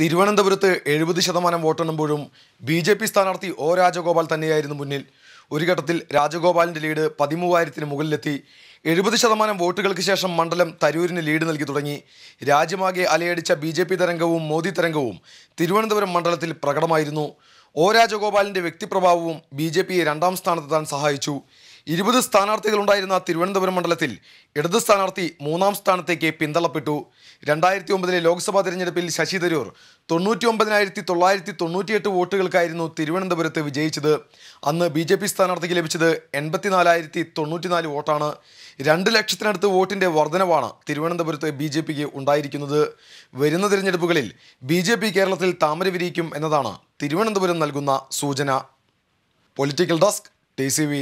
തിരുവനന്തപുരത്ത് എഴുപത് ശതമാനം വോട്ടെണ്ണുമ്പോഴും ബി ജെ പി സ്ഥാനാർത്ഥി ഒ രാജഗോപാൽ തന്നെയായിരുന്നു മുന്നിൽ ഒരു ഘട്ടത്തിൽ രാജഗോപാലിൻ്റെ ലീഡ് പതിമൂവായിരത്തിന് മുകളിലെത്തി എഴുപത് ശതമാനം വോട്ടുകൾക്ക് ശേഷം മണ്ഡലം തരൂരിന് ലീഡ് നൽകി തുടങ്ങി രാജ്യമാകെ അലയടിച്ച ബി ജെ പി തരംഗവും മോദി തരംഗവും തിരുവനന്തപുരം മണ്ഡലത്തിൽ പ്രകടമായിരുന്നു ഒ രാജഗോപാലിൻ്റെ വ്യക്തിപ്രഭാവവും ബി ജെ പിയെ രണ്ടാം സ്ഥാനത്തെത്താൻ സഹായിച്ചു ഇരുപത് സ്ഥാനാർത്ഥികളുണ്ടായിരുന്ന തിരുവനന്തപുരം മണ്ഡലത്തിൽ ഇടത് സ്ഥാനാർത്ഥി മൂന്നാം സ്ഥാനത്തേക്ക് പിന്തള്ളപ്പെട്ടു രണ്ടായിരത്തി ഒമ്പതിലെ ലോക്സഭാ തിരഞ്ഞെടുപ്പിൽ ശശി തരൂർ തൊണ്ണൂറ്റി ഒമ്പതിനായിരത്തി തൊള്ളായിരത്തി തൊണ്ണൂറ്റിയെട്ട് വോട്ടുകൾക്കായിരുന്നു തിരുവനന്തപുരത്ത് വിജയിച്ചത് അന്ന് ബി ജെ പി സ്ഥാനാർത്ഥിക്ക് ലഭിച്ചത് എൺപത്തിനാലായിരത്തി തൊണ്ണൂറ്റിനാല് വോട്ടാണ് രണ്ട് ലക്ഷത്തിനടുത്ത് വോട്ടിൻ്റെ വർധനവാണ് തിരുവനന്തപുരത്ത് ബി ജെ പിക്ക് ഉണ്ടായിരിക്കുന്നത് വരുന്ന തിരഞ്ഞെടുപ്പുകളിൽ ബി ജെ പി കേരളത്തിൽ താമര വിരിയിക്കും എന്നതാണ് തിരുവനന്തപുരം നൽകുന്ന സൂചന പൊളിറ്റിക്കൽ ഡെസ്ക് ടി